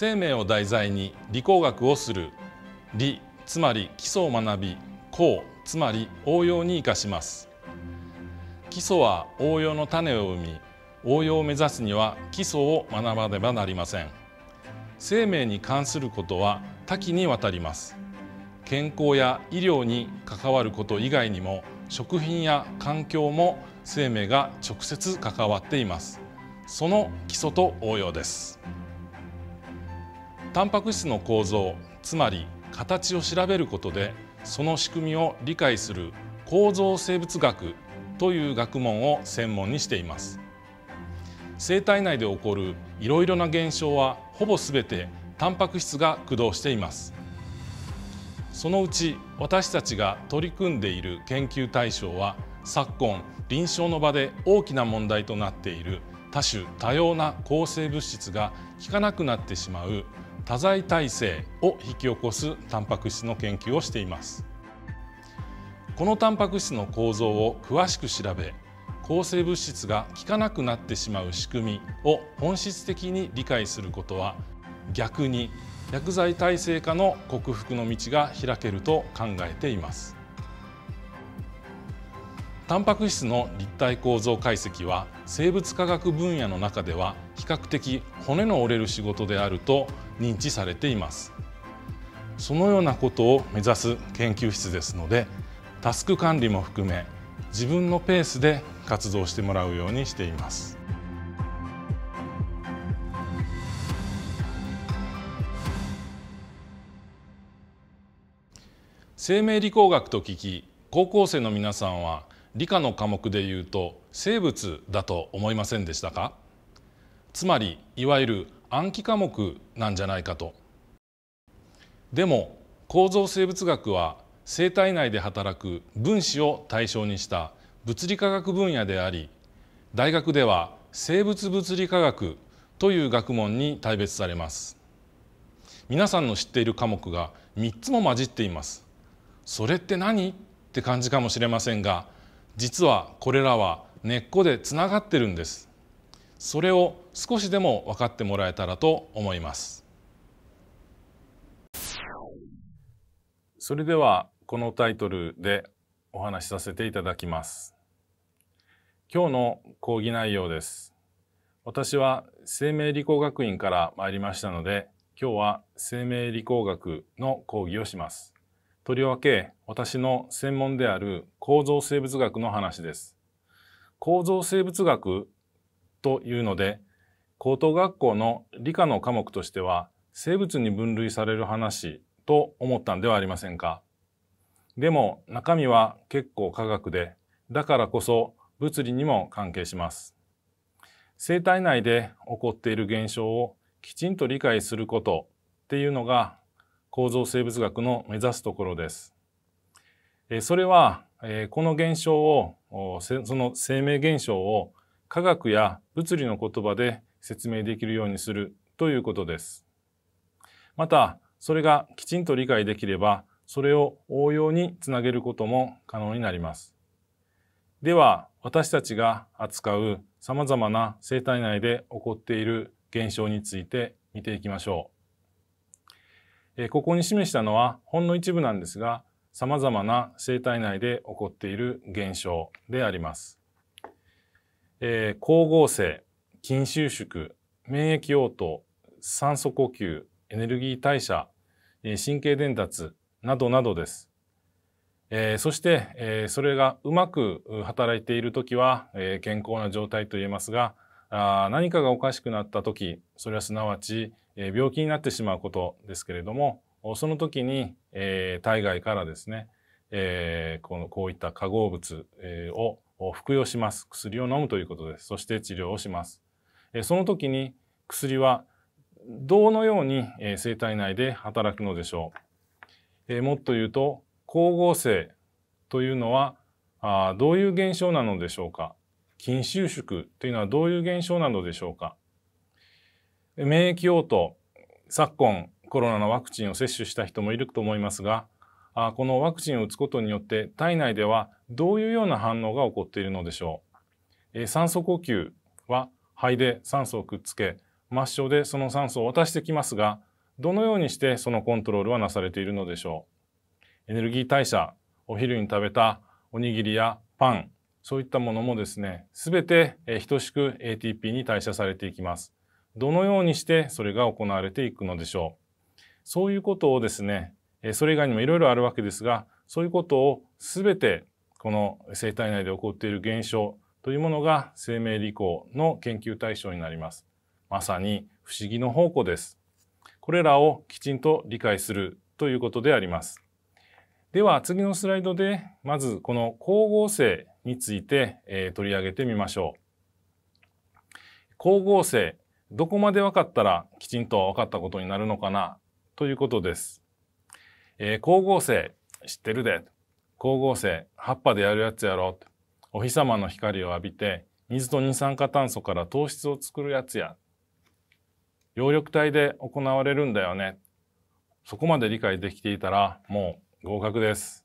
生命を題材に理工学をする理つまり基礎を学び工つまり応用に生かします基礎は応用の種を生み応用を目指すには基礎を学ばねばなりません生命に関することは多岐にわたります健康や医療に関わること以外にも食品や環境も生命が直接関わっていますその基礎と応用ですタンパク質の構造つまり形を調べることでその仕組みを理解する構造生物学という学問を専門にしています生体内で起こるいろいろな現象はほぼすべてタンパク質が駆動していますそのうち私たちが取り組んでいる研究対象は昨今臨床の場で大きな問題となっている多種多様な抗生物質が効かなくなってしまう多剤耐性を引き起こすタンパク質の研究をしていますこのタンパク質の構造を詳しく調べ抗生物質が効かなくなってしまう仕組みを本質的に理解することは逆に薬剤耐性化の克服の道が開けると考えていますタンパク質の立体構造解析は生物科学分野の中では比較的骨の折れる仕事であると認知されていますそのようなことを目指す研究室ですのでタスク管理も含め自分のペースで活動してもらうようにしています生命理工学と聞き高校生の皆さんは理科の科目でいうと生物だと思いませんでしたかつまりいわゆる暗記科目なんじゃないかとでも構造生物学は生体内で働く分子を対象にした物理科学分野であり大学では生物物理科学という学問に大別されます皆さんの知っている科目が3つも混じっていますそれって何って感じかもしれませんが実はこれらは根っこでつながってるんですそれを少しでも分かってもらえたらと思いますそれではこのタイトルでお話しさせていただきます今日の講義内容です私は生命理工学院から参りましたので今日は生命理工学の講義をしますとりわけ私の専門である構造生物学の話です。構造生物学というので高等学校の理科の科目としては生物に分類される話と思ったんではありませんか。でも中身は結構科学でだからこそ物理にも関係します。生体内で起こっている現象をきちんと理解することっていうのが構造生物学の目指すところです。それはこの現象をその生命現象を科学や物理の言葉で説明できるようにするということです。またそれがきちんと理解できればそれを応用につなげることも可能になります。では私たちが扱うさまざまな生体内で起こっている現象について見ていきましょう。ここに示したのはほんの一部なんですがさまざまな生体内で起こっている現象であります。えー、光合成筋収縮免疫応答酸素呼吸エネルギー代謝、えー、神経伝達などなどです。えー、そして、えー、それがうまく働いている時は、えー、健康な状態と言えますがあ何かがおかしくなった時それはすなわちえ病気になってしまうことですけれどもその時に、え体外からですね、えこのこういった化合物、えを服用します薬を飲むということですそして治療をします、えその時に薬はどのように、え生体内で働くのでしょう、えもっと言うと光合成というのはあどういう現象なのでしょうか筋収縮というのはどういう現象なのでしょうか免疫応答昨今コロナのワクチンを接種した人もいると思いますがあこのワクチンを打つことによって体内ではどういうような反応が起こっているのでしょう、えー、酸素呼吸は肺で酸素をくっつけ末梢でその酸素を渡してきますがどのようにしてそのコントロールはなされているのでしょうエネルギー代謝お昼に食べたおにぎりやパンそういったものもですね全て等しく ATP に代謝されていきますどのようにしてそれが行われていくのでしょう。そういうことをですね、それ以外にもいろいろあるわけですが、そういうことを全てこの生体内で起こっている現象というものが生命理工の研究対象になります。まさに不思議の方向です。これらをきちんと理解するということであります。では次のスライドでまずこの光合成について、え取り上げてみましょう。光合成どこまで分かったらきちんと分かったことになるのかなということです。えー、光合成知ってるで。光合成葉っぱでやるやつやろ。お日様の光を浴びて水と二酸化炭素から糖質を作るやつや。葉緑体で行われるんだよね。そこまで理解できていたらもう合格です。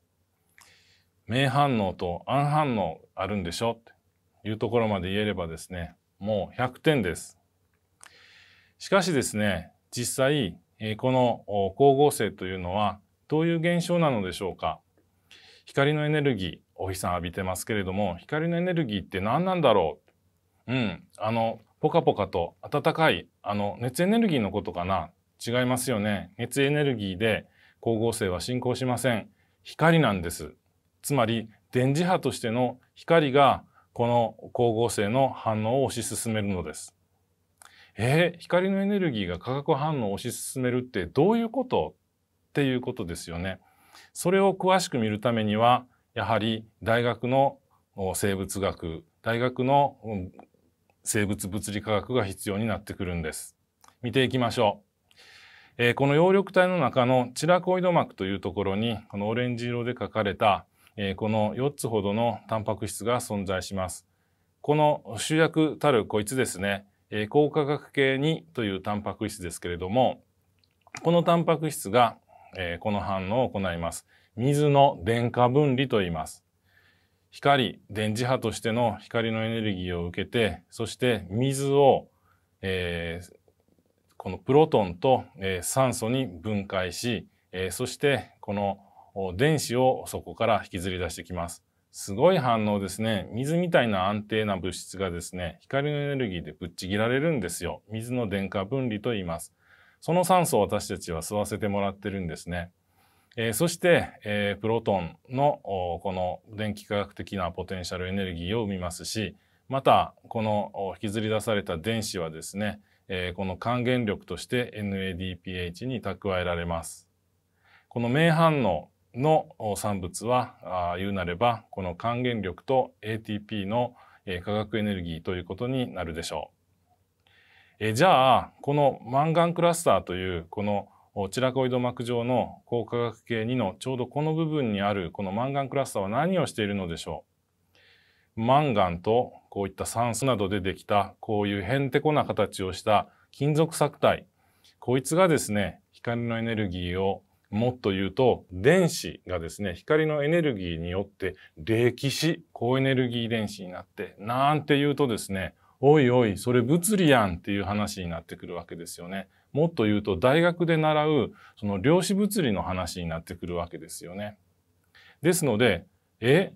名反応と暗反応あるんでしょっていうところまで言えればですね、もう100点です。しかしですね、実際、この光合成というのはどういう現象なのでしょうか光のエネルギー、お日さん浴びてますけれども、光のエネルギーって何なんだろううん、あの、ポカポカと暖かい、あの、熱エネルギーのことかな違いますよね。熱エネルギーで光合成は進行しません。光なんです。つまり、電磁波としての光がこの光合成の反応を推し進めるのです。えー、光のエネルギーが化学反応を推し進めるってどういうことっていうことですよね。それを詳しく見るためにはやはり大学の生物学大学の生物物理科学が必要になってくるんです。見ていきましょう。えー、この葉緑体の中のチラコイド膜というところにこのオレンジ色で書かれた、えー、この4つほどのタンパク質が存在します。この主役たるこいつですねえ高価格系2というタンパク質ですけれども、このタンパク質が、えこの反応を行います。水の電荷分離と言います。光、電磁波としての光のエネルギーを受けて、そして水を、えー、このプロトンと、え酸素に分解し、えそしてこの電子をそこから引きずり出してきます。すごい反応ですね。水みたいな安定な物質がですね、光のエネルギーでぶっちぎられるんですよ。水の電化分離と言います。その酸素を私たちは吸わせてもらってるんですね。えー、そして、えー、プロトンのこの電気化学的なポテンシャルエネルギーを生みますし、またこの引きずり出された電子はですね、えー、この還元力として NADPH に蓄えられます。この名反応の産物は言うなればこの還元力と ATP の化学エネルギーということになるでしょう。えじゃあこのマンガンクラスターというこのチラコイド膜上の高化学系2のちょうどこの部分にあるこのマンガンクラスターは何をしているのでしょうマンガンとこういった酸素などでできたこういうへんてこな形をした金属錯体こいつがですね光のエネルギーをもっと言うと電子がですね光のエネルギーによって歴史高エネルギー電子になってなんて言うとですねおいおいそれ物理やんっていう話になってくるわけですよね。もっと言うと大学で習うその量子物理の話になってくるわけですよね。ですのでえ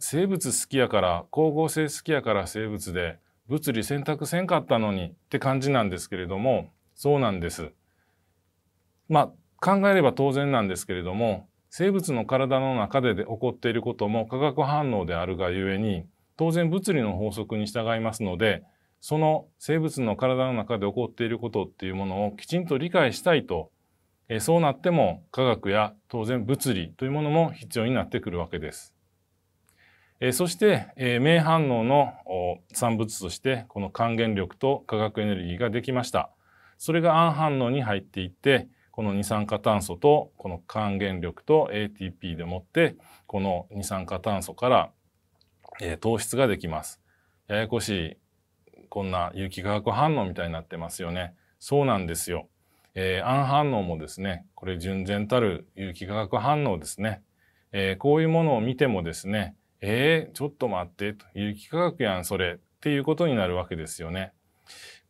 生物好きやから光合成好きやから生物で物理選択せんかったのにって感じなんですけれどもそうなんです。まあ考えれば当然なんですけれども生物の体の中で起こっていることも化学反応であるがゆえに当然物理の法則に従いますのでその生物の体の中で起こっていることっていうものをきちんと理解したいとえそうなっても科学や当然物理というものも必要になってくるわけです。えそして、え名反応の産物としてこの還元力と化学エネルギーができました。それが暗反応に入っていってこの二酸化炭素とこの還元力と ATP でもってこの二酸化炭素から、えー、糖質ができます。ややこしいこんな有機化学反応みたいになってますよね。そうなんですよ。えー、暗反応もですねこれ純然たる有機化学反応ですね。えー、こういうものを見てもですねえー、ちょっと待ってと有機化学やんそれっていうことになるわけですよね。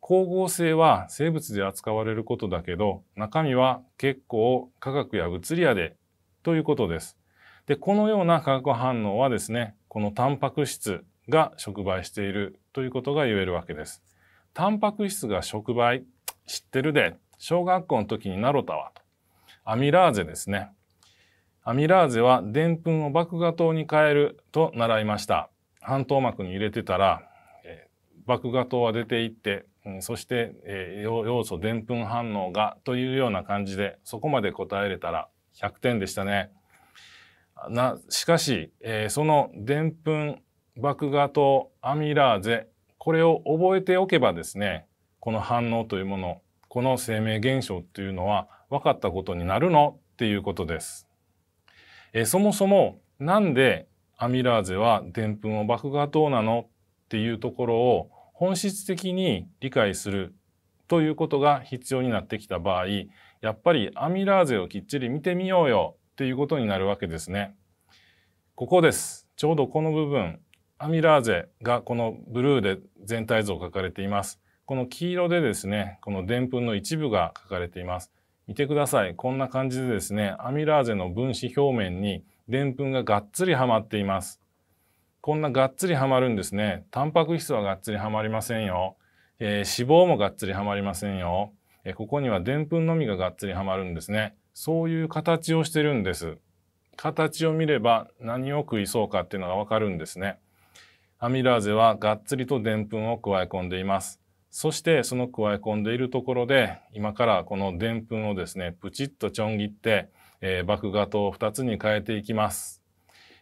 光合成は生物で扱われることだけど、中身は結構化学や物理やでということです。で、このような化学反応はですね、このタンパク質が触媒しているということが言えるわけです。タンパク質が触媒、知ってるで、小学校の時になろたわと。アミラーゼですね。アミラーゼはデンプンを麦芽糖に変えると習いました。半透膜に入れてたら、え麦芽糖は出ていってそして、えー、要素でんぷん反応がというような感じでそこまで答えれたら100点でしたね。なしかし、えー、そのでんぷん麦芽とアミラーゼこれを覚えておけばですねこの反応というものこの生命現象というのは分かったことになるのっていうことです。えー、そもそもなんでアミラーゼはでんぷんを麦芽糖なのっていうところを本質的に理解するということが必要になってきた場合やっぱりアミラーゼをきっちり見てみようよということになるわけですね。ここです。ちょうどこの部分アミラーゼがこのブルーで全体像書かれています。この黄色でですねこのでんぷんの一部が書かれています。見てください。こんな感じでですねアミラーゼの分子表面にでんぷんががっつりはまっています。こんながっつりはまるんですね。タンパク質はがっつりはまりませんよ。えー、脂肪もがっつりはまりませんよ。えー、ここにはでんぷんのみががっつりはまるんですね。そういう形をしてるんです。形を見れば何を食いそうかっていうのがわかるんですね。アミラーゼはがっつりとでんぷんを加え込んでいます。そしてその加え込んでいるところで今からこのでんぷんをですねプチッとちょん切って、えー、麦芽糖を2つに変えていきます。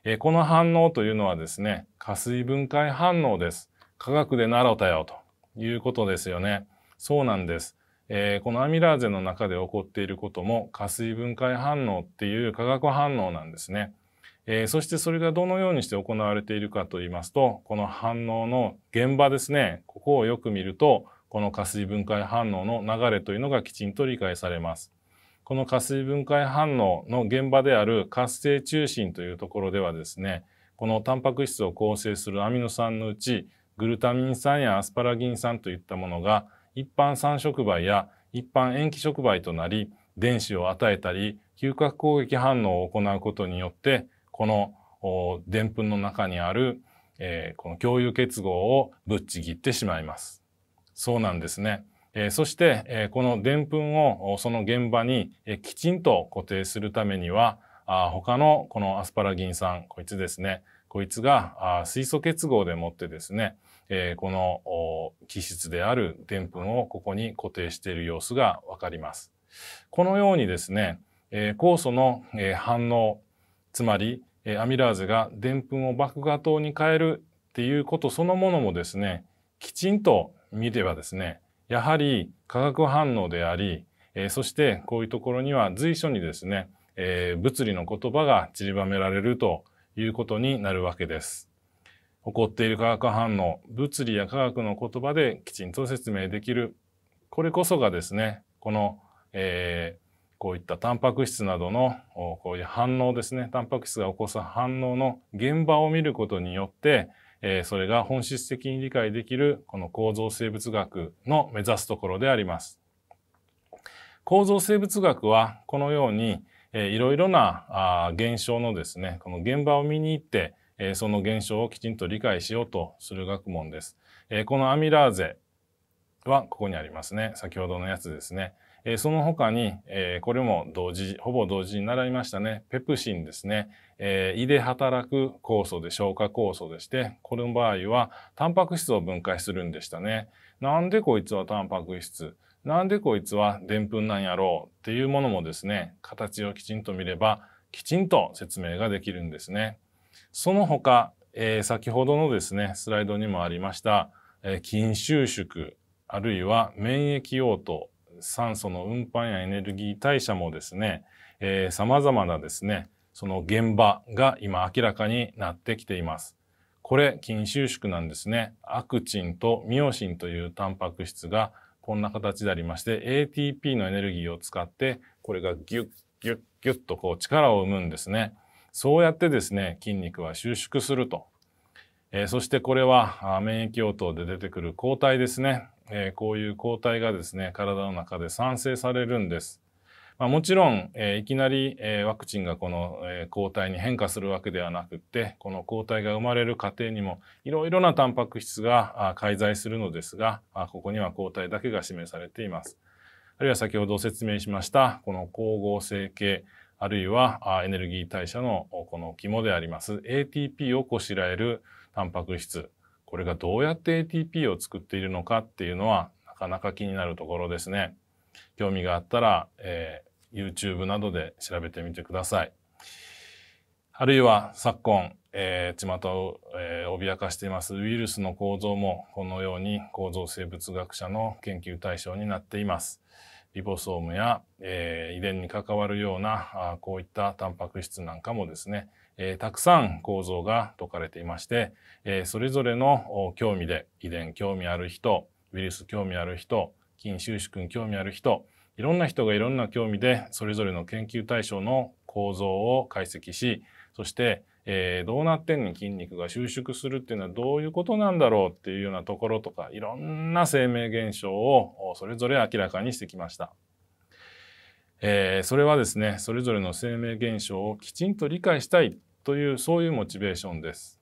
えー、この反応というのはですね、加水分解反応です。科学で習ったよということですよね。そうなんです。えー、このアミラーゼの中で起こっていることも加水分解反応っていう化学反応なんですね。えー、そしてそれがどのようにして行われているかと言いますと、この反応の現場ですね、ここをよく見ると、この加水分解反応の流れというのがきちんと理解されます。この活水分解反応の現場である活性中心というところではですねこのタンパク質を構成するアミノ酸のうちグルタミン酸やアスパラギン酸といったものが一般酸触媒や一般塩基触媒となり電子を与えたり嗅覚攻撃反応を行うことによってこのでんぷんの中にある、えー、この共有結合をぶっちぎってしまいます。そうなんですね。えー、そして、えー、このでんぷんをその現場に、えー、きちんと固定するためにはあ他のこのアスパラギン酸こいつですねこいつがあ水素結合でもってですね、えー、この基質であるでんぷんをここに固定している様子がわかります。このようにですね、えー、酵素の、えー、反応つまり、えー、アミラーゼがでんぷんを麦芽糖に変えるっていうことそのものもですねきちんと見ればですねやはり化学反応であり、えー、そしてこういうところには随所にですね、えー、物理の言葉が散りばめられるということになるわけです。起こっている化学反応、物理や化学の言葉できちんと説明できる。これこそがですね、この、えー、こういったタンパク質などのこういう反応ですね、タンパク質が起こす反応の現場を見ることによって、えー、それが本質的に理解できるこの構造生物学の目指すところであります。構造生物学はこのように、えー、いろいろなあ現象のですねこの現場を見に行って、えー、その現象をきちんと理解しようとする学問です。えー、このアミラーゼはここにありますね先ほどのやつですね。えー、その他に、えー、これも同時、ほぼ同時に習いましたね。ペプシンですね。えー、胃で働く酵素で消化酵素でして、この場合はタンパク質を分解するんでしたね。なんでこいつはタンパク質なんでこいつはでんぷんなんやろうっていうものもですね、形をきちんと見れば、きちんと説明ができるんですね。その他、えー、先ほどのですね、スライドにもありました、えー、筋収縮、あるいは免疫応答、酸素の運搬やエネルギー代謝もですね、えー、様々なですね、その現場が今明らかになってきています。これ、筋収縮なんですね。アクチンとミオシンというタンパク質がこんな形でありまして、ATP のエネルギーを使って、これがギュッギュッギュッとこう力を生むんですね。そうやってですね、筋肉は収縮すると。えー、そしてこれは免疫応答で出てくる抗体ですね。えー、こういう抗体がですね、体の中で産生されるんです。まあ、もちろん、えー、いきなり、えー、ワクチンがこの、えー、抗体に変化するわけではなくてこの抗体が生まれる過程にもいろいろなタンパク質が介在するのですがあここには抗体だけが示されています。あるいは先ほど説明しましたこの光合成系あるいはあエネルギー代謝のこの肝であります ATP をこしらえるタンパク質これがどうやって ATP を作っているのかっていうのはなかなか気になるところですね。興味があったら、えー、YouTube などで調べてみてください。あるいは昨今、えー、巷を、えー、脅かしていますウイルスの構造もこのように構造生物学者の研究対象になっています。リボソームや、えー、遺伝に関わるようなあこういったタンパク質なんかもですねえー、たくさん構造が解かれていまして、えー、それぞれの興味で遺伝興味ある人ウイルス興味ある人筋収縮に興味ある人いろんな人がいろんな興味でそれぞれの研究対象の構造を解析しそして、えー、どうなってんの筋肉が収縮するっていうのはどういうことなんだろうっていうようなところとかいろんな生命現象をそれぞれ明らかにしてきました。えー、それはですねそれぞれの生命現象をきちんと理解したいというそういうモチベーションです。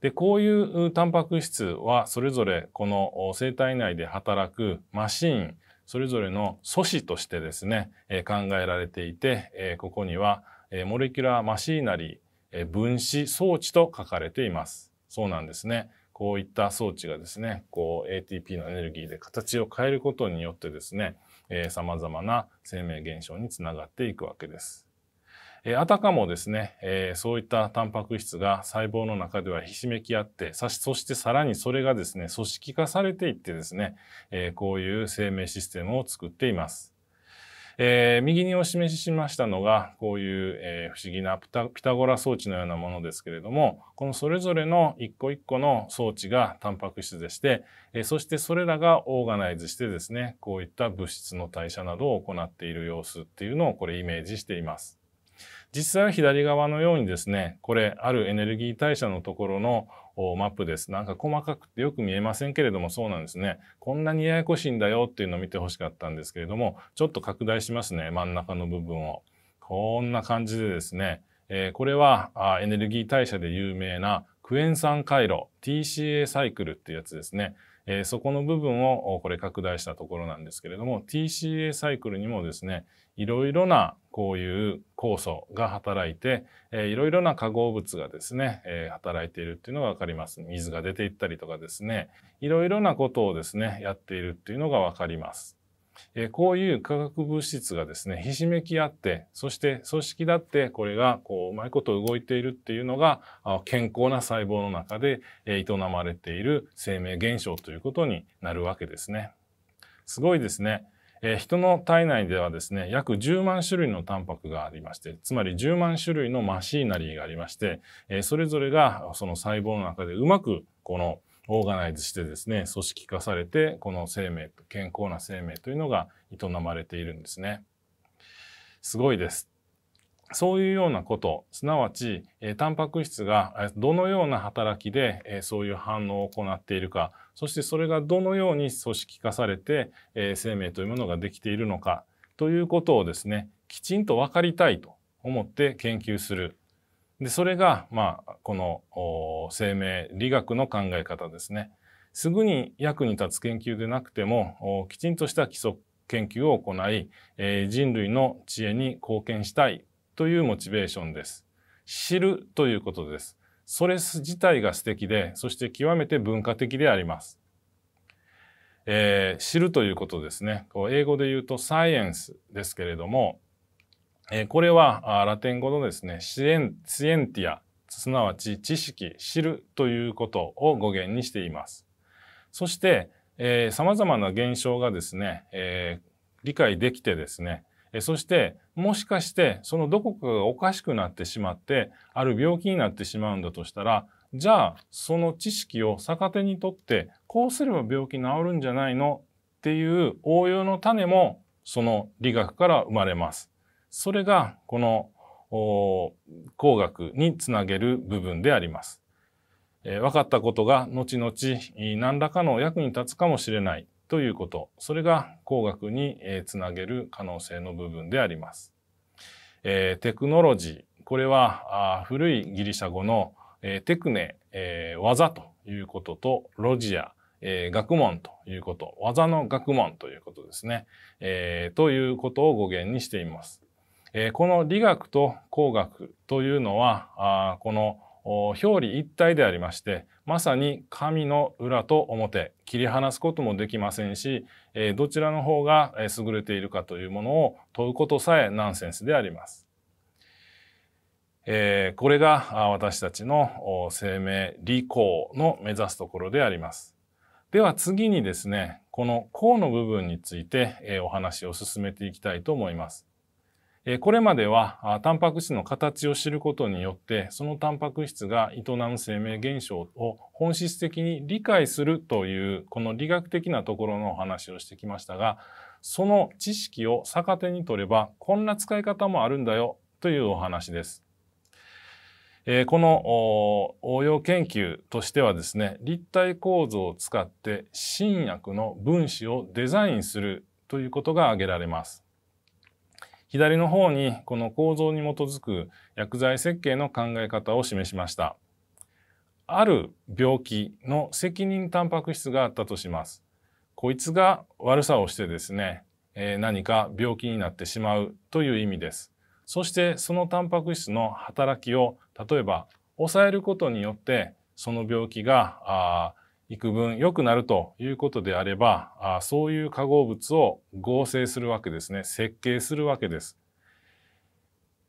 でこういうタンパク質はそれぞれこの生体内で働くマシンそれぞれの素子としてですね、え考えられていて、えここには、えモレキュラーマシーナリー、え分子装置と書かれています。そうなんですね。こういった装置がですね、こう ATP のエネルギーで形を変えることによってですね、さまざまな生命現象につながっていくわけです。あたかもですね、そういったタンパク質が細胞の中ではひしめき合って、そしてさらにそれがですね、組織化されていってですね、こういう生命システムを作っています。えー、右にお示ししましたのがこういう、えー、不思議なピタゴラ装置のようなものですけれどもこのそれぞれの一個一個の装置がタンパク質でして、えー、そしてそれらがオーガナイズしてですねこういった物質の代謝などを行っている様子っていうのをこれイメージしています。実際は左側のようにですねこれあるエネルギー代謝のところのマップです。なんか細かくてよく見えませんけれどもそうなんですね。こんなにややこしいんだよっていうのを見てほしかったんですけれどもちょっと拡大しますね真ん中の部分を。こんな感じでですね、えー、これはエネルギー代謝で有名なクエン酸回路 TCA サイクルっていうやつですね。えー、そこの部分をこれ拡大したところなんですけれども TCA サイクルにもですね、いろいろなこういう酵素が働いて、えー、いろいろな化合物がですね、えー、働いているっていうのが分かります。水が出ていったりとかですね、いろいろなことをですね、やっているっていうのが分かります。えー、こういう化学物質がですね、ひしめき合って、そして組織だってこれがこううまいこと動いているっていうのが、健康な細胞の中で営まれている生命現象ということになるわけですね。すごいですね。えー、人の体内ではですね約10万種類のタンパクがありましてつまり10万種類のマシーナリーがありまして、えー、それぞれがその細胞の中でうまくこのオーガナイズしてですね組織化されてこの生命健康な生命というのが営まれているんですね。すごいです。そういうようなこと、すなわち、えー、タンパク質がどのような働きで、えー、そういう反応を行っているか、そしてそれがどのように組織化されて、えー、生命というものができているのかということをですねきちんと分かりたいと思って研究するでそれが、まあ、この生命理学の考え方ですね。すぐに役に立つ研究でなくてもきちんとした基礎研究を行い、えー、人類の知恵に貢献したいというモチベーションです。知るということです。それ自体が素敵で、そして極めて文化的であります。えー、知るということですね。こう英語で言うとサイエンスですけれども、えー、これはラテン語のですね、シエン、シエンティア、すなわち知識、知るということを語源にしています。そして、えま様々な現象がですね、えー、理解できてですね、そしてもしかしてそのどこかがおかしくなってしまってある病気になってしまうんだとしたらじゃあその知識を逆手にとってこうすれば病気治るんじゃないのっていう応用の種もその理学から生まれます。それがこの工学につなげる部分であります。えー、分かったことが後々何らかの役に立つかもしれないということ。それが工学に、えつなげる可能性の部分であります。えテクノロジー。これはあ古いギリシャ語の、えテクネ、え技ということとロジア、え学問ということ、技の学問ということですね。えー、ということを語源にしています。えー、この理学と工学というのは、あこの表裏一体でありましてまさに神の裏と表切り離すこともできませんしどちらの方が優れているかというものを問うことさえナンセンスであります。えこれが私たちの生命理工の目指すところであります。では次にですねこの項の部分についてお話を進めていきたいと思います。これまではタンパク質の形を知ることによってそのタンパク質が営む生命現象を本質的に理解するというこの理学的なところのお話をしてきましたがその知識を逆手に取ればこんな使い方もあるんだよというお話です。えこの応用研究としてはですね立体構造を使って新薬の分子をデザインするということが挙げられます。左の方にこの構造に基づく薬剤設計の考え方を示しました。ある病気の責任タンパク質があったとします。こいつが悪さをしてですね、えー、何か病気になってしまうという意味です。そしてそのタンパク質の働きを例えば抑えることによってその病気が幾分良くなるということであればあそういう化合物を合成するわけですね設計するわけです。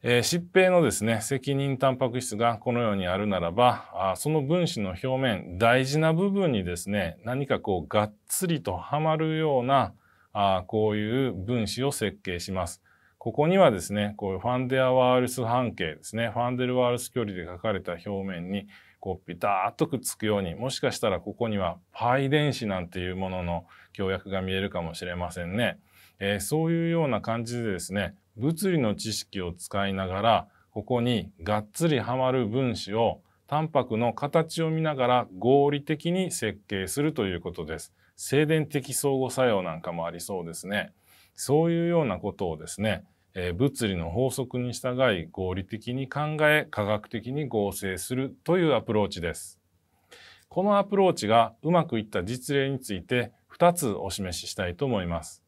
えー、疾病のですね責任タンパク質がこのようにあるならばあその分子の表面大事な部分にですね何かこうがっつりとはまるようなあこういう分子を設計します。ここにはですねこういうファンデアワールス半径ですねファンデルワールス距離で書かれた表面にこうピタっとくっつくようにもしかしたらここには π 電子なんていうものの強約が見えるかもしれませんね。えー、そういうような感じでですね物理の知識を使いながらここにがっつりはまる分子をタンパクの形を見ながら合理的に設計するということです。静電的相互作用なんかもありそうですね。そういうようなことをですねえ物理の法則に従い合理的に考え科学的に合成するというアプローチです。このアプローチがうまくいった実例について2つお示ししたいと思います。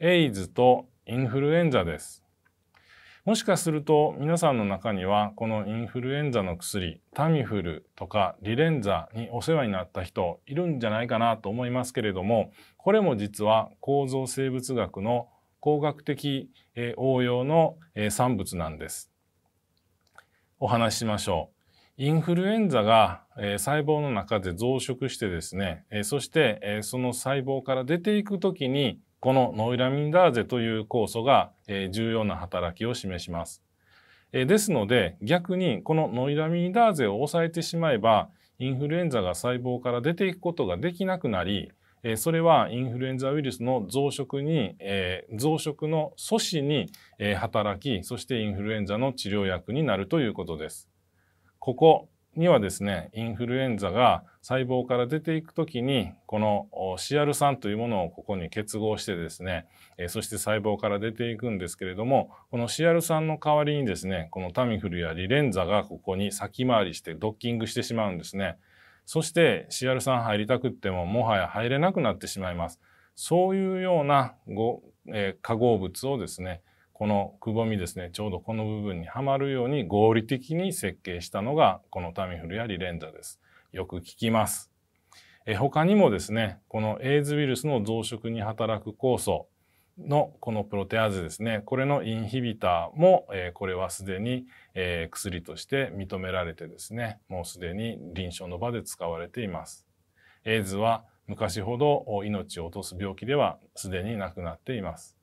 エイズとインフルエンザです。もしかすると皆さんの中にはこのインフルエンザの薬タミフルとかリレンザにお世話になった人いるんじゃないかなと思いますけれどもこれも実は構造生物学の工学的応用の産物なんです。お話ししましょう。インフルエンザが細胞の中で増殖してですね、そしてその細胞から出ていくときに、このノイラミンダーゼという酵素が重要な働きを示します。ですので逆にこのノイラミンダーゼを抑えてしまえばインフルエンザが細胞から出ていくことができなくなりえそれはインフルエンザウイルスの増殖に、え増殖の阻止に、え働きそしてインフルエンザの治療薬になるということです。ここにはですねインフルエンザが細胞から出ていく時にこの CR3 というものをここに結合してですねそして細胞から出ていくんですけれどもこの CR3 の代わりにですねこのタミフルやリレンザがここに先回りしてドッキングしてしまうんですね。そして CR3 入りたくってももはや入れなくなってしまいます。そういうようなご、えー、化合物をですね、このくぼみですね、ちょうどこの部分にはまるように合理的に設計したのが、このタミフルやリレンザです。よく効きます。え他にもですね、このエイズウイルスの増殖に働く酵素、のこのプロテアーゼですねこれのインヒビターも、えー、これはすでに、えー、薬として認められてですねもうすでに臨床の場で使われています。エイズは昔ほど命を落とす病気ではすでになくなっています。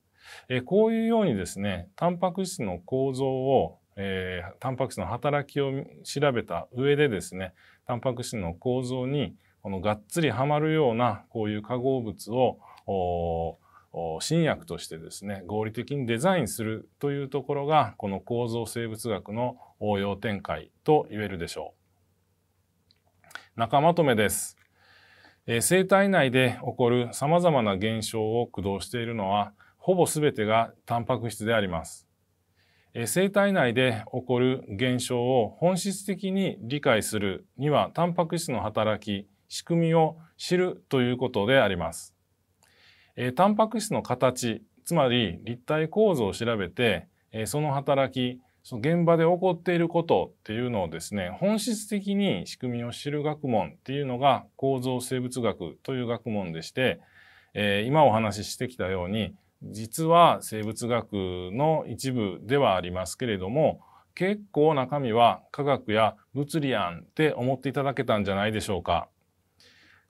えー、こういうようにですねタンパク質の構造を、えー、タンパク質の働きを調べた上でですねタンパク質の構造にこのがっつりはまるようなこういう化合物を新薬としてですね合理的にデザインするというところがこの構造生物学の応用展開と言えるでしょう。仲まとめです。え生体内で起こる様々な現象を駆動しているのはほぼ全てがタンパク質であります。え生体内で起こる現象を本質的に理解するにはタンパク質の働き仕組みを知るということであります。えー、タンパク質の形つまり立体構造を調べて、えー、その働きその現場で起こっていることっていうのをですね本質的に仕組みを知る学問っていうのが構造生物学という学問でして、えー、今お話ししてきたように実は生物学の一部ではありますけれども結構中身は科学や物理案って思っていただけたんじゃないでしょうか。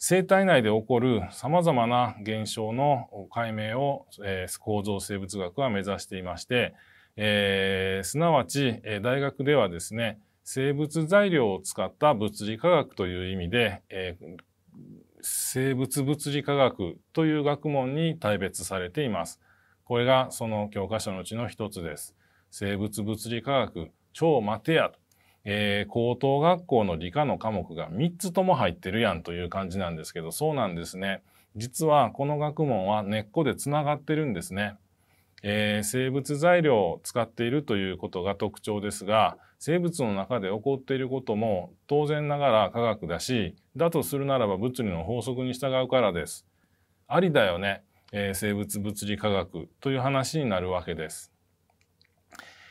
生体内で起こるさまざまな現象の解明を、えー、構造生物学は目指していまして、えー、すなわち、えー、大学ではですね生物材料を使った物理科学という意味で、えー、生物物理科学という学問に大別されています。これがその教科書のうちの一つです。生物物理科学超マテアとえー、高等学校の理科の科目が3つとも入ってるやんという感じなんですけど、そうなんですね。実はこの学問は根っこでつながってるんですね。えー、生物材料を使っているということが特徴ですが生物の中で起こっていることも当然ながら科学だしだとするならば物理の法則に従うからです。ありだよね、えー、生物物理科学という話になるわけです。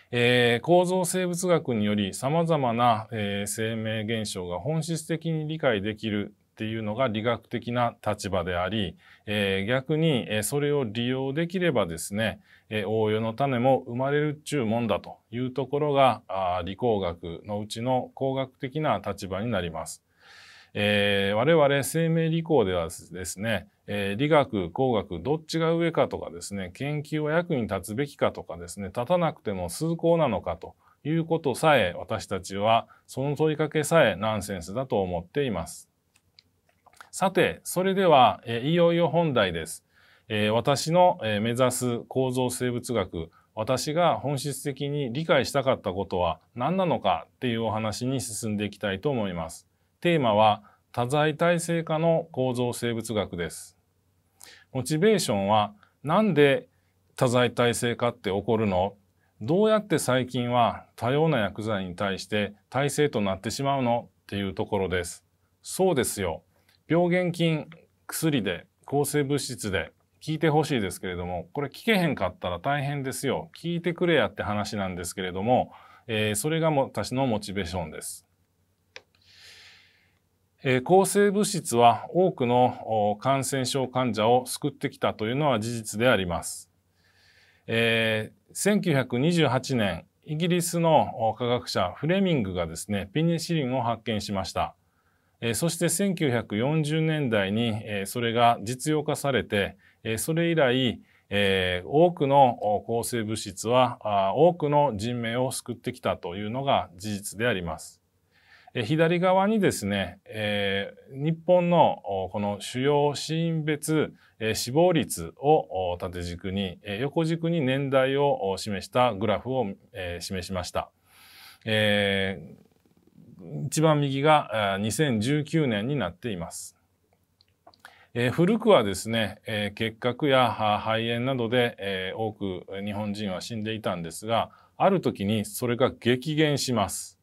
えー、構造生物学により様々な、えー、生命現象が本質的に理解できるっていうのが理学的な立場であり、えー、逆に、えそれを利用できればですね、え応用の種も生まれるっちゅうもんだというところがあ理工学のうちの工学的な立場になります。えー、我々生命理工ではですね、えー、理学工学どっちが上かとかですね研究は役に立つべきかとかですね立たなくても崇高なのかということさえ私たちはその問いかけさえナンセンスだと思っています。さてそれでは、えー、いよいよ本題です。えー、私の、えー、目指す構造生物学私が本質的に理解したかったことは何なのかっていうお話に進んでいきたいと思います。テーマは多剤耐性化の構造生物学です。モチベーションはなんで多剤耐性化って起こるのどうやって細菌は多様な薬剤に対して耐性となってしまうのっていうところです。そうですよ。病原菌、薬で、抗生物質で聞いてほしいですけれども、これ聞けへんかったら大変ですよ。聞いてくれやって話なんですけれども、えー、それが私のモチベーションです。抗生物質は多くの感染症患者を救ってきたというのは事実であります。えー、1928年イギリスの科学者フレミングがですねペニシリンを発見しました。えー、そして1940年代に、えー、それが実用化されて、えー、それ以来、えー、多くの抗生物質は多くの人命を救ってきたというのが事実であります。え左側にですね、えー、日本のこの主要死因別、えー、死亡率を縦軸に、えー、横軸に年代を示したグラフを、え示しました。え一番右が2019年になっています。え古くはですね、え結核や肺炎などで、え多く日本人は死んでいたんですがある時にそれが激減します。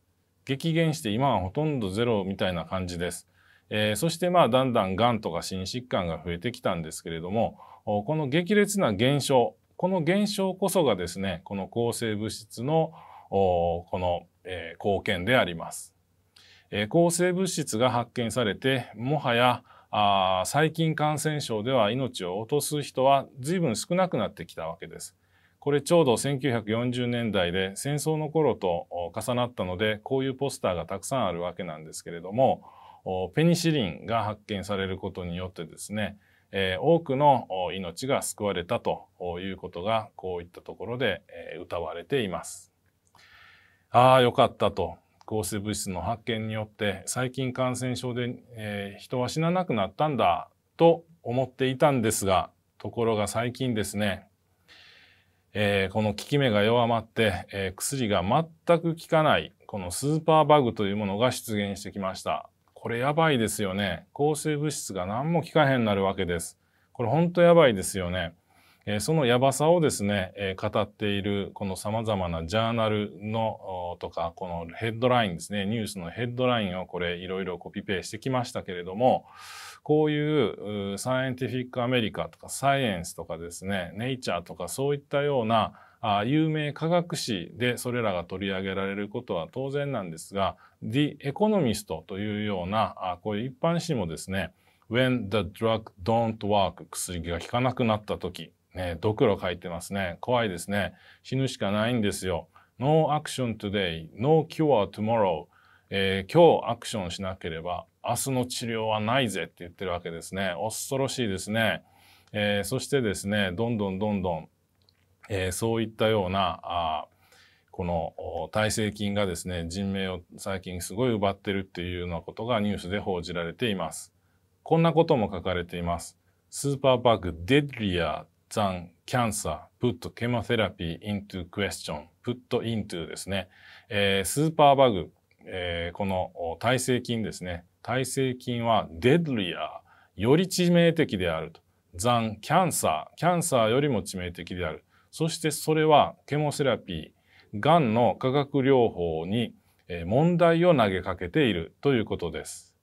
激減して今はほとんどゼロみたいな感じです。えー、そしてまあだんだんがんとか心疾患が増えてきたんですけれどもこの激烈な減少この減少こそがですねこの抗生物質のこの、えー、貢献であります。えー、抗生物質が発見されてもはやあ細菌感染症では命を落とす人は随分少なくなってきたわけです。これちょうど1940年代で戦争の頃と重なったのでこういうポスターがたくさんあるわけなんですけれどもペニシリンが発見されることによってですね多くの命が救われたということがこういったところで歌われています。ああよかったと抗生物質の発見によって細菌感染症で、え人は死ななくなったんだと思っていたんですがところが最近ですねえー、この効き目が弱まって、えー、薬が全く効かないこのスーパーバグというものが出現してきましたこれやばいですよね抗生物質が何も効かへんなるわけですこれほんとやばいですよね、えー、そのやばさをですね、え語っているこの様々なジャーナルのとかこのヘッドラインですねニュースのヘッドラインをこれいろいろコピペしてきましたけれどもこういうサイエンティフィック・アメリカとかサイエンスとかですねネイチャーとかそういったようなあ有名科学誌でそれらが取り上げられることは当然なんですが The Economist というようなあこういう一般誌もですね When the drug don't work 薬が効かなくなった時ねドクロ書いてますね怖いですね死ぬしかないんですよ No action today, no cure tomorrow、えー、今日アクションしなければ明日の治療はないぜって言ってるわけですね。恐ろしいですね。えー、そしてですね、どんどんどんどん、えー、そういったような、あこの耐性菌がですね、人命を最近すごい奪ってるっていうようなことがニュースで報じられています。こんなことも書かれています。スーパーバグデリア than cancer put chemotherapy into question put into ですね、えー、スーパーバグ、えー、この耐性菌ですね耐性菌は deadlier より致命的であると。残キャンサーキャンサーよりも致命的である。そしてそれはケモセラピーがんの化学療法に問題を投げかけているということです。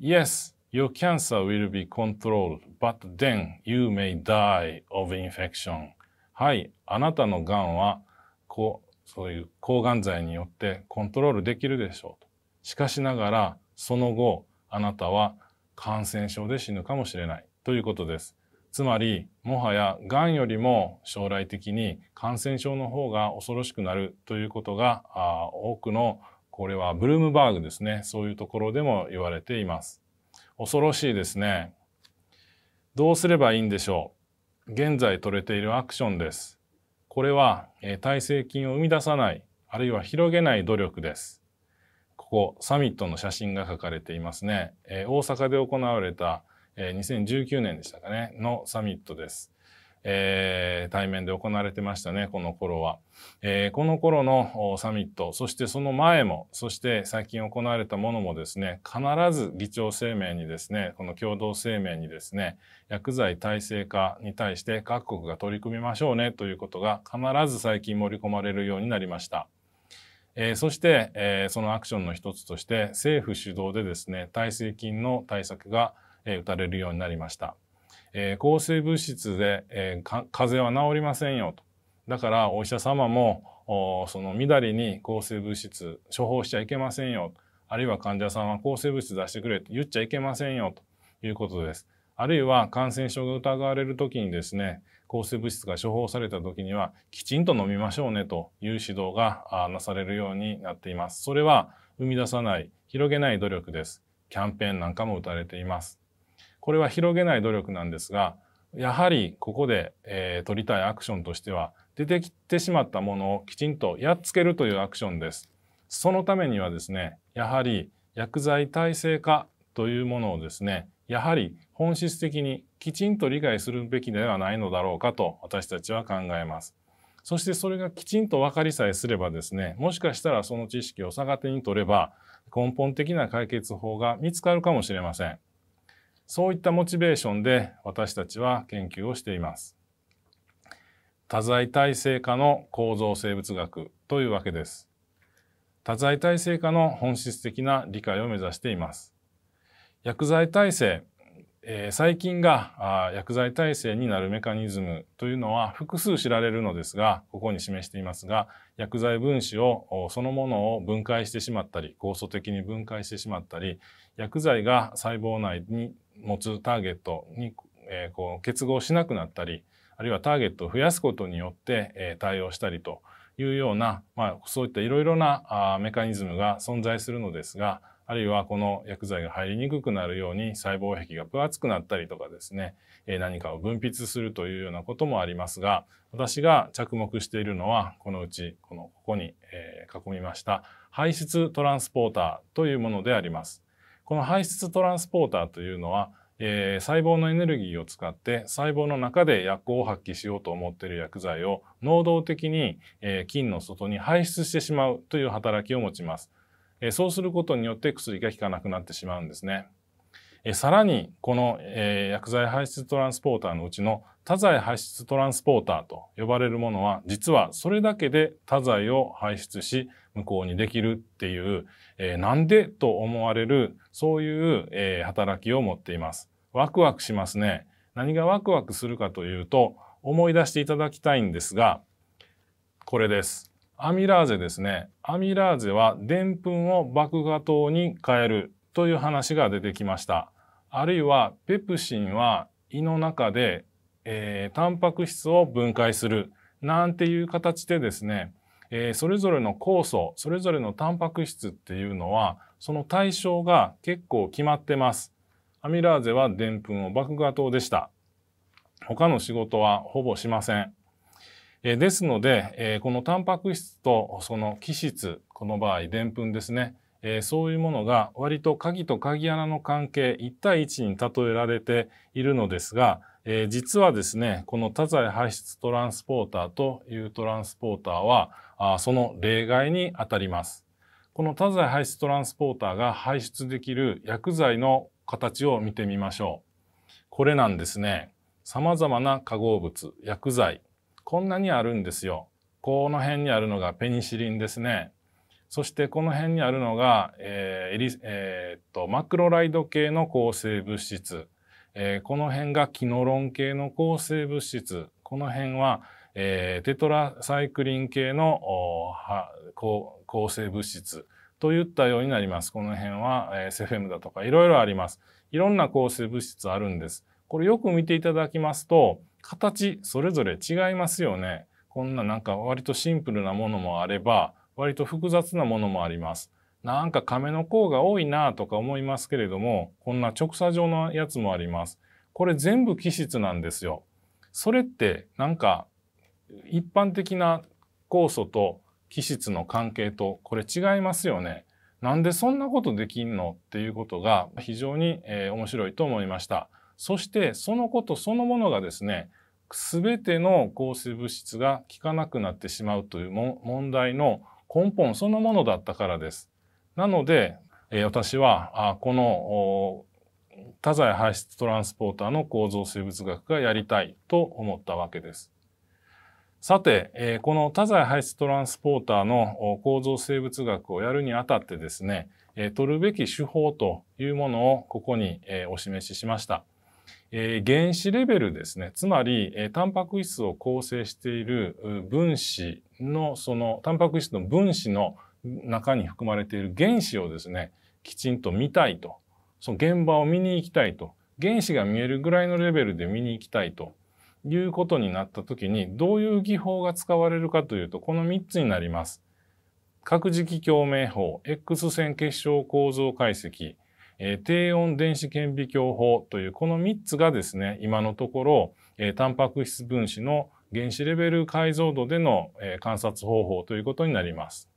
Yes, your cancer will be controlled, but then you may die of infection. はい、あなたのがんはこうそういう抗がん剤によってコントロールできるでしょうと。しかしながらその後あなたは感染症で死ぬかもしれないということです。つまりもはやがんよりも将来的に感染症の方が恐ろしくなるということが多くのこれはブルームバーグですねそういうところでも言われています恐ろしいですねどうすればいいんでしょう現在取れているアクションですこれは耐性菌を生み出さないあるいは広げない努力ですここサミットの写真が書かれていますね、えー、大阪で行われた、えー、2019年でしたかねのサミットです、えー、対面で行われてましたねこの頃は、えー、この頃のサミットそしてその前もそして最近行われたものもですね必ず議長声明にですねこの共同声明にですね薬剤耐性化に対して各国が取り組みましょうねということが必ず最近盛り込まれるようになりました。えー、そして、えー、そのアクションの一つとして政府主導でですね耐性菌の対策が、えー、打たれるようになりました、えー、抗生物質で、えー、風邪は治りませんよとだからお医者様もそのみだりに抗生物質処方しちゃいけませんよあるいは患者さんは抗生物質出してくれと言っちゃいけませんよということですあるいは感染症が疑われる時にですね抗生物質が処方された時にはきちんと飲みましょうねという指導がなされるようになっています。それは生み出さない、広げない努力です。キャンペーンなんかも打たれています。これは広げない努力なんですが、やはりここで、えー、取りたいアクションとしては、出てきてしまったものをきちんとやっつけるというアクションです。そのためにはですね、やはり薬剤耐性化というものをですねやはり本質的にきちんと理解するべきではないのだろうかと私たちは考えます。そしてそれがきちんと分かりさえすればですねもしかしたらその知識を逆手に取れば根本的な解決法が見つかるかもしれません。そういったモチベーションで私たちは研究をしています。多剤耐性化の構造生物学というわけです。多剤耐性化の本質的な理解を目指しています。薬剤耐性、えー、細菌が薬剤耐性になるメカニズムというのは複数知られるのですがここに示していますが薬剤分子をそのものを分解してしまったり酵素的に分解してしまったり薬剤が細胞内に持つターゲットに、えー、こう結合しなくなったりあるいはターゲットを増やすことによって、えー、対応したりというような、まあ、そういったいろいろなあメカニズムが存在するのですがあるいはこの薬剤が入りにくくなるように細胞壁が分厚くなったりとかですね、何かを分泌するというようなこともありますが、私が着目しているのは、このうち、この、ここに、え囲みました排出トランスポーターというものであります。この排出トランスポーターというのは、えー、細胞のエネルギーを使って細胞の中で薬効を発揮しようと思っている薬剤を能動的に、えー、菌の外に排出してしまうという働きを持ちます。えそうすることによって薬が効かなくなってしまうんですね。えさらにこの、え薬剤排出トランスポーターのうちの多剤排出トランスポーターと呼ばれるものは実はそれだけで多剤を排出し無効にできるっていう、えなんでと思われるそういう、え働きを持っています。ワクワクしますね。何がワクワクするかというと思い出していただきたいんですがこれです。アミラーゼですね。アミラーゼはでんぷんを麦芽糖に変えるという話が出てきました。あるいはペプシンは胃の中で、えー、タンパク質を分解するなんていう形でですね、えー、それぞれの酵素それぞれのタンパク質っていうのはその対象が結構決まってます。アミラーゼはでんぷんを麦芽糖でした。他の仕事はほぼしません。えですので、えこのタンパク質とその基質この場合でんぷんですね、えそういうものが割と鍵と鍵穴の関係1対1に例えられているのですが、え実はですねこの多剤排出トランスポーターというトランスポーターはあその例外にあたります。この多剤排出トランスポーターが排出できる薬剤の形を見てみましょう。これなんですね。様々な化合物、薬剤、こんなにあるんですよ。この辺にあるのがペニシリンですね。そしてこの辺にあるのが、えー、えー、っとマクロライド系の抗生物質、えー、この辺がキノロン系の抗生物質この辺は、えー、テトラサイクリン系の抗生物質といったようになります。この辺は、えー、セフェムだとかいろいろあります。いろんな抗生物質あるんです。これよく見ていただきますと形それぞれ違いますよね。こんななんか割とシンプルなものもあれば割と複雑なものもあります。なんか亀の甲が多いなとか思いますけれどもこんな直射状のやつもあります。これ全部気質なんですよ。それってなんか一般的な酵素と気質の関係とこれ違いますよね。なんでそんなことできんのっていうことが非常に、えー、面白いと思いました。そしてそのことそのものがですね全ての抗生物質が効かなくなってしまうという問題の根本そのものだったからです。なので、えー、私はあこの多剤排出トランスポーターの構造生物学がやりたいと思ったわけです。さて、えー、この多剤排出トランスポーターの構造生物学をやるにあたってですね、えー、取るべき手法というものをここに、えー、お示ししました。えー、原子レベルですねつまり、えー、タンパク質を構成している分子のそのタンパク質の分子の中に含まれている原子をですねきちんと見たいとその現場を見に行きたいと原子が見えるぐらいのレベルで見に行きたいということになった時にどういう技法が使われるかというとこの3つになります。核磁気共鳴法 X 線結晶構造解析え低温電子顕微鏡法というこの3つがですね今のところ、えタンパク質分子の原子レベル解像度での、え観察方法ということになります。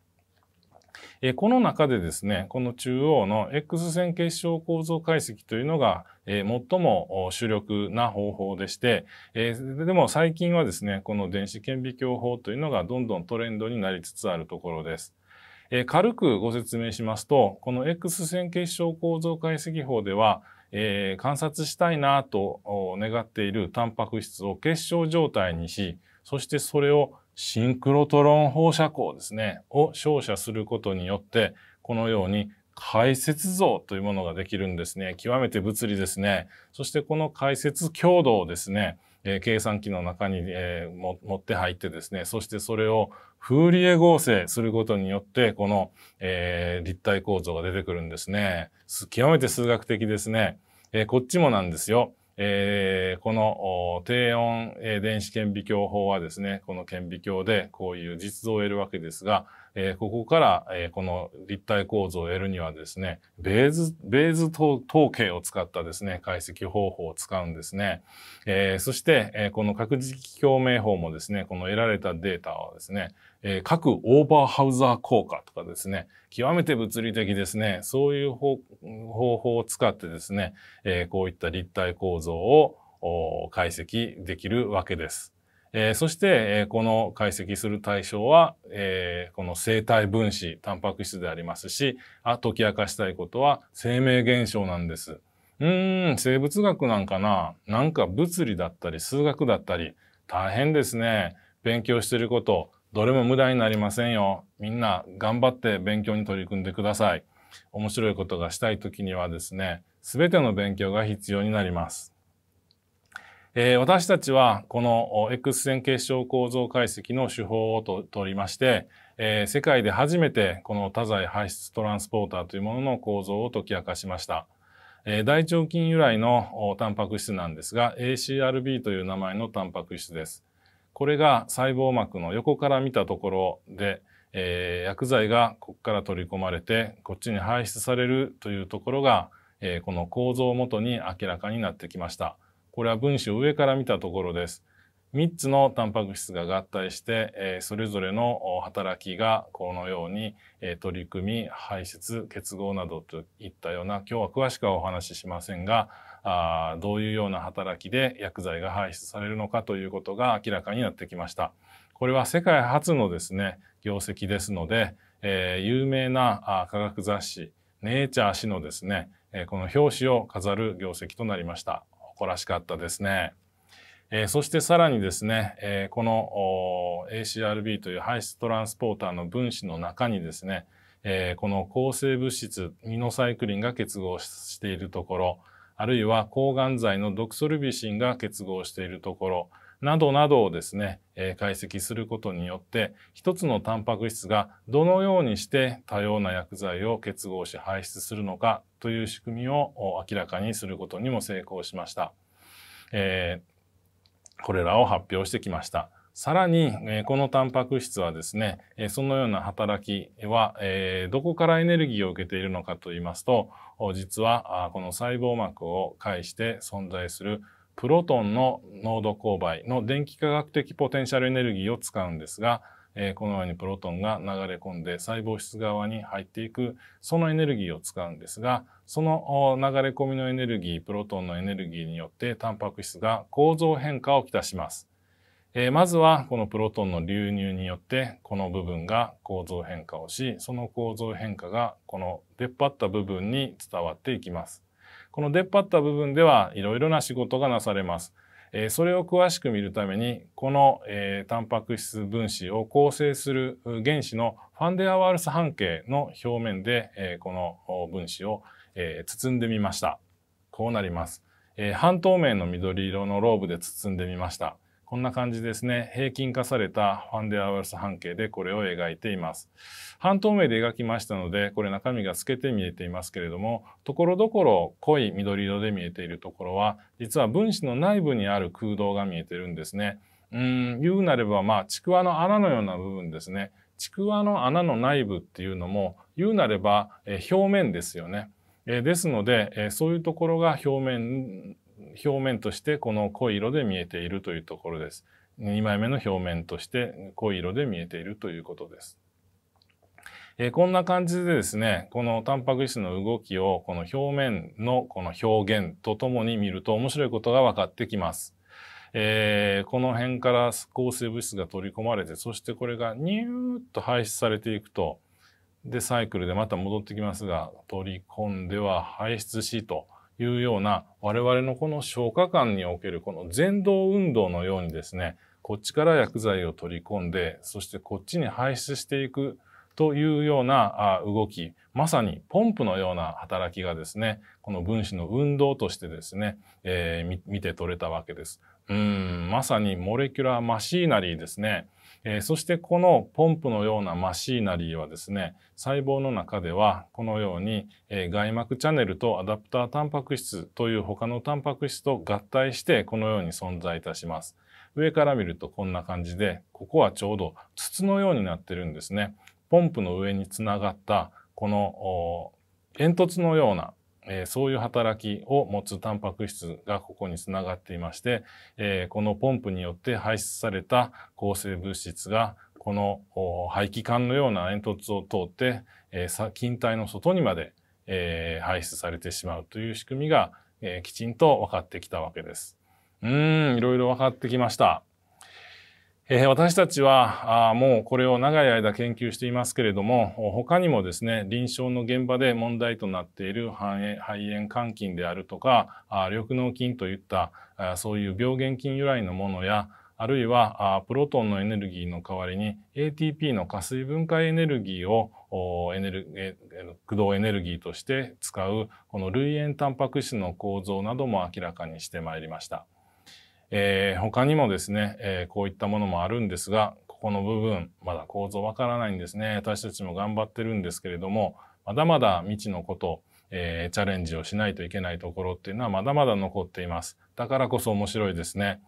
えこの中でですねこの中央の X 線結晶構造解析というのが、え最も主力な方法でして、えでも最近はですねこの電子顕微鏡法というのがどんどんトレンドになりつつあるところです。えー、軽くご説明しますと、この X 線結晶構造解析法では、えー、観察したいなと願っているタンパク質を結晶状態にし、そしてそれをシンクロトロン放射光ですね、を照射することによって、このように解説像というものができるんですね。極めて物理ですね。そしてこの解説強度をですね、えー、計算機の中に、えー、持って入ってですね、そしてそれをフーリエ合成することによって、この、えー、立体構造が出てくるんですね。極めて数学的ですね。えー、こっちもなんですよ。えー、この低温電子顕微鏡法はですね、この顕微鏡でこういう実像を得るわけですが、えー、ここから、えー、この立体構造を得るにはですね、ベーズ、ベーズ統計を使ったですね、解析方法を使うんですね。えー、そして、えー、この核実共鳴法もですね、この得られたデータをですね、えー、各オーバーハウザー効果とかですね、極めて物理的ですね、そういう方法を使ってですね、えー、こういった立体構造を解析できるわけです。えー、そして、えー、この解析する対象は、えー、この生体分子、タンパク質でありますし、あ解き明かしたいことは生命現象なんです。うーん、生物学なんかな、なんか物理だったり数学だったり、大変ですね。勉強してること、どれも無駄になりませんよ。みんな頑張って勉強に取り組んでください。面白いことがしたい時にはですね、すべての勉強が必要になります。えー、私たちはこの X 線結晶構造解析の手法をと取りまして、えー、世界で初めてこの多剤排出トランスポーターというものの構造を解き明かしました。えー、大腸菌由来のタンパク質なんですが ACRB という名前のタンパク質です。これが細胞膜の横から見たところで、えー、薬剤がここから取り込まれてこっちに排出されるというところが、えー、この構造をもとに明らかになってきました。これは分子を上から見たところです。3つのタンパク質が合体して、えそれぞれの働きがこのように、え取り組み排出結合などといったような今日は詳しくはお話ししませんがあどういうような働きで薬剤が排出されるのかということが明らかになってきました。これは世界初のですね業績ですので、え有名な科学雑誌「ネイチャー」誌のですねこの表紙を飾る業績となりました。誇らしかったですね。えー、そしてさらにですね、えー、この ACRB という排出トランスポーターの分子の中にですね、えー、この抗生物質ミノサイクリンが結合しているところあるいは抗がん剤のドクソルビシンが結合しているところなどなどをですね、え解析することによって一つのタンパク質がどのようにして多様な薬剤を結合し排出するのかという仕組みを明らかにすることにも成功しました。えー、これらを発表してきました。さらに、えこのタンパク質はですね、えそのような働きは、えどこからエネルギーを受けているのかといいますと、実はこの細胞膜を介して存在するプロトンの濃度勾配の電気化学的ポテンシャルエネルギーを使うんですが、えー、このようにプロトンが流れ込んで細胞質側に入っていくそのエネルギーを使うんですがその流れ込みのエネルギープロトンのエネルギーによってタンパク質が構造変化をきたします。えー、まずはこのプロトンの流入によってこの部分が構造変化をしその構造変化がこの出っ張った部分に伝わっていきます。この出っ張った部分ではいろいろな仕事がなされます。えそれを詳しく見るためにこの、えタンパク質分子を構成する原子のファンデアワールス半径の表面で、えこの分子を、え包んでみました。こうなります、え半透明の緑色のローブで包んでみました。こんな感じですね。平均化されたファンデアワルス半径でこれを描いています。半透明で描きましたので、これ中身が透けて見えていますけれども、ところどころ濃い緑色で見えているところは、実は分子の内部にある空洞が見えてるんですね。うん、言うなれば、まあ、ちくわの穴のような部分ですね。ちくわの穴の内部っていうのも、言うなれば、え表面ですよね。えですので、えそういうところが表面表面としてこの濃い色で見えているというところです。2枚目の表面として濃い色で見えているということです。えー、こんな感じでですね、このタンパク質の動きをこの表面のこの表現とともに見ると面白いことが分かってきます。えー、この辺から抗生物質が取り込まれて、そしてこれがニューッと排出されていくと、で、サイクルでまた戻ってきますが、取り込んでは排出しと。いうような我々のこの消化管におけるこの前動運動のようにですねこっちから薬剤を取り込んでそしてこっちに排出していくというような動きまさにポンプのような働きがですねこの分子の運動としてですね、えー、見て取れたわけです。うんまさにモレキュラーマシーナリーですね。えー、そしてこのポンプのようなマシーナリーはですね細胞の中ではこのように、えー、外膜チャネルとアダプタータンパク質という他のタンパク質と合体してこのように存在いたします。上から見るとこんな感じでここはちょうど筒のようになってるんですね。ポンプの上につながったこの煙突のようなえー、そういう働きを持つタンパク質がここにつながっていまして、えー、このポンプによって排出された抗生物質がこの排気管のような煙突を通って、えー、菌体の外にまで、えー、排出されてしまうという仕組みが、えー、きちんと分かってきたわけです。うーん、いろいろ分かってきました。え私たちはあもうこれを長い間研究していますけれども他にもですね臨床の現場で問題となっている肺炎肝菌であるとかあ緑脳菌といったそういう病原菌由来のものやあるいはプロトンのエネルギーの代わりに ATP の加水分解エネルギーをエネル駆動エネルギーとして使うこの類塩タンパク質の構造なども明らかにしてまいりました。えー、他にもですね、えー、こういったものもあるんですが、ここの部分、まだ構造わからないんですね。私たちも頑張ってるんですけれども、まだまだ未知のこと、えー、チャレンジをしないといけないところっていうのはまだまだ残っています。だからこそ面白いですね。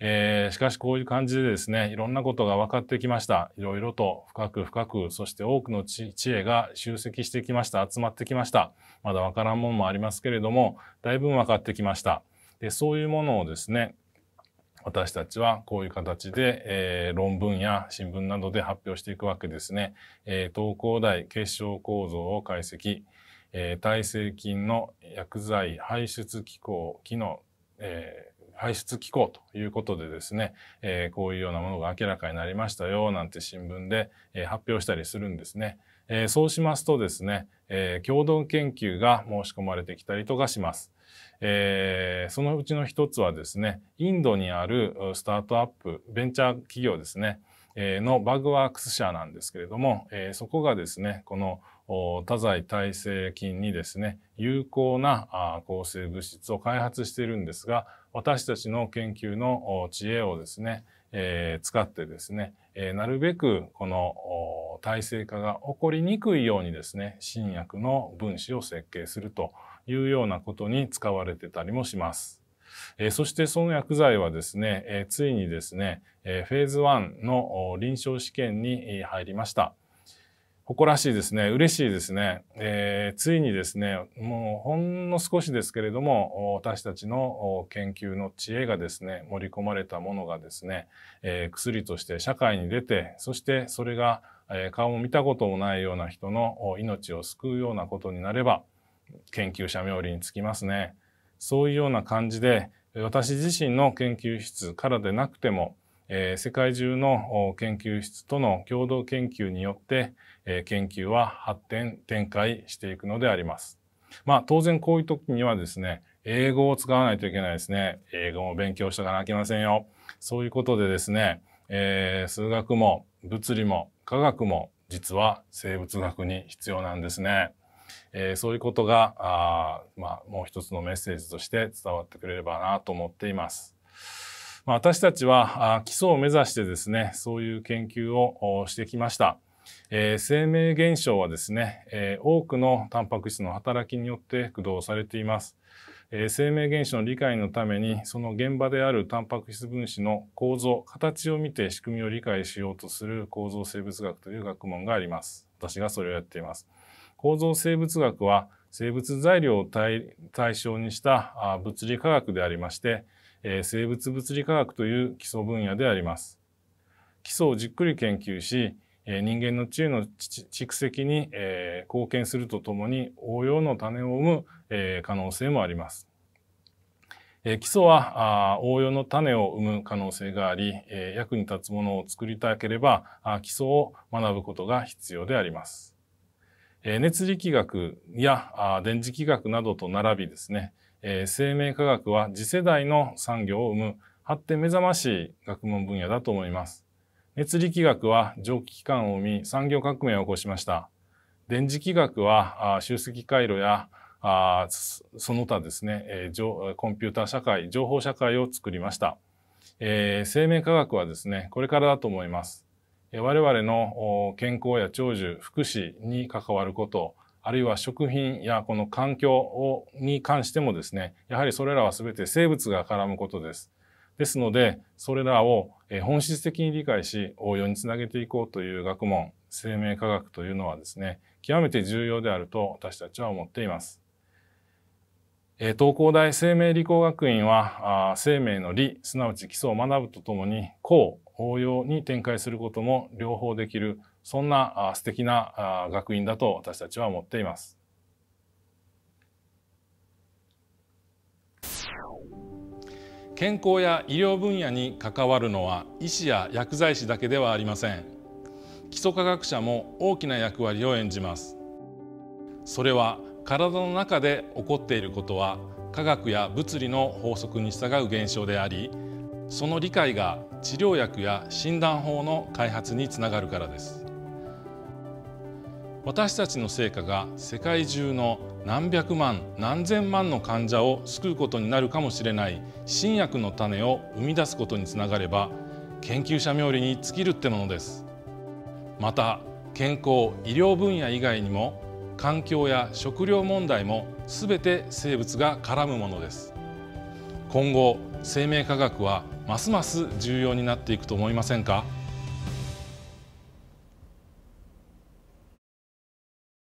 えー、しかしこういう感じでですね、いろんなことが分かってきました。いろいろと深く深く、そして多くの知恵が集積してきました。集まってきました。まだ分からんもんもありますけれども、だいぶ分かってきました。で、そういうものをですね、私たちはこういう形で、えー、論文や新聞などで発表していくわけですね。えー、東工大結晶構造を解析、えー、耐性菌の薬剤排出機構機能、えー、排出機構ということでですね、えー、こういうようなものが明らかになりましたよなんて新聞で、えー、発表したりするんですね。えー、そうしますとですね、えー、共同研究が申し込まれてきたりとかします。えー、そのうちの一つはですね、インドにあるスタートアップ、ベンチャー企業ですね、えー、のバグワークス社なんですけれども、えー、そこがですね、この多剤耐性菌にですね、有効な抗生物質を開発しているんですが、私たちの研究の知恵をですね、えー、使ってですね、えー、なるべくこの耐性化が起こりにくいようにですね新薬の分子を設計するというようなことに使われてたりもします。えそしてその薬剤はですね、えついにですね、えフェーズ1の臨床試験に入りました。誇らしいですね。嬉しいですね。えー、ついにですね、もうほんの少しですけれども、私たちの研究の知恵がですね、盛り込まれたものがですね、えー、薬として社会に出て、そしてそれが、え顔を見たこともないような人の命を救うようなことになれば、研究者冥利につきますね。そういうような感じで私自身の研究室からでなくても、えー、世界中の研究室との共同研究によって、えー、研究は発展展開していくのであります。まあ当然こういう時にはですね英語を使わないといけないですね。英語も勉強していかなきゃいけませんよ。そういうことでですね、えー、数学も物理も科学も実は生物学に必要なんですね。えー、そういうことがあ、まあ、もう一つのメッセージとして伝わってくれればなと思っています。まあ、私たちはあ基礎を目指してですねそういう研究をしてきました。えー、生命現象はですね、えー、多くのタンパク質の働きによって駆動されています。えー、生命現象の理解のためにその現場であるタンパク質分子の構造形を見て仕組みを理解しようとする構造生物学という学問があります。私がそれをやっています。構造生物学は生物材料を対象にした物理科学でありまして、生物物理科学という基礎分野であります。基礎をじっくり研究し、人間の知恵の蓄積に貢献するとともに応用の種を生む可能性もあります。基礎は応用の種を生む可能性があり役に立つものを作りたければ基礎を学ぶことが必要であります。熱力学や電磁気学などと並びですね、生命科学は次世代の産業を生む発展目覚ましい学問分野だと思います。熱力学は蒸気機関を生み産業革命を起こしました。電磁気学は集積回路やその他ですね、コンピューター社会、情報社会を作りました。生命科学はですね、これからだと思います。我々の健康や長寿福祉に関わることあるいは食品やこの環境をに関してもですねやはりそれらは全て生物が絡むことです。ですのでそれらを本質的に理解し応用につなげていこうという学問生命科学というのはですね極めて重要であると私たちは思っています。東工大生命理工学院は生命の理すなわち基礎を学ぶとともに「公」応用に展開することも両方できるそんな素敵な学院だと私たちは思っています。健康や医療分野に関わるのは医師や薬剤師だけではありません基礎科学者も大きな役割を演じますそれは体の中で起こっていることは科学や物理の法則に従う現象でありその理解が治療薬や診断法の開発につながるからです私たちの成果が世界中の何百万何千万の患者を救うことになるかもしれない新薬の種を生み出すことにつながれば研究者冥利に尽きるってものですまた健康医療分野以外にも環境や食料問題もすべて生物が絡むものです今後生命科学はますます重要になっていくと思いませんか？